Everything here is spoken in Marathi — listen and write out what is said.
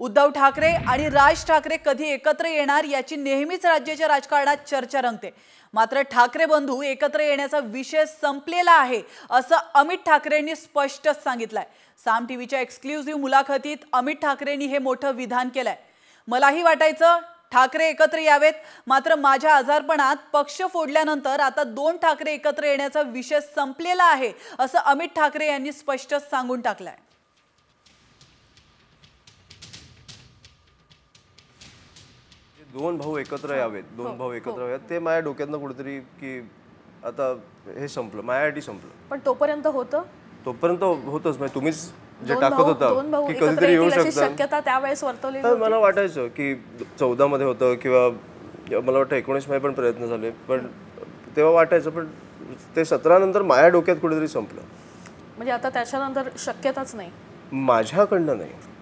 उद्धव ठाकरे आणि राज ठाकरे कधी एकत्र येणार याची नेहमीच राज्याच्या राजकारणात चर्चा रंगते मात्र ठाकरे बंधू एकत्र येण्याचा विषय संपलेला आहे असं अमित ठाकरेंनी स्पष्टच सांगितलंय साम टीव्हीच्या एक्सक्लुझिव्ह मुलाखतीत अमित ठाकरेंनी हे मोठं विधान केलंय मलाही वाटायचं ठाकरे एकत्र यावेत मात्र माझ्या आजारपणात पक्ष फोडल्यानंतर आता दोन ठाकरे एकत्र येण्याचा विषय संपलेला आहे असं अमित ठाकरे यांनी स्पष्ट सांगून टाकलंय दोन भाऊ एकत्र यावेत दोन हो, भाऊ एकत्र हो. यावेत ते माझ्या डोक्यातनं कुठेतरी की आता हे संपलं माझ्यासाठी संपलं पण तोपर्यंत होतं तोपर्यंत होतच म्हणजे तुम्हीच जे टाकत होता की कधीतरी येऊ शकता त्यावेळेस वर्तवली मला वाटायचं की चौदा मध्ये होतं किंवा मला वाटतं एकोणीस मध्ये पण प्रयत्न झाले पण तेव्हा वाटायचं पण ते सतरा नंतर माया डोक्यात कुठेतरी संपलं म्हणजे आता त्याच्यानंतर शक्यताच नाही माझ्याकडनं नाही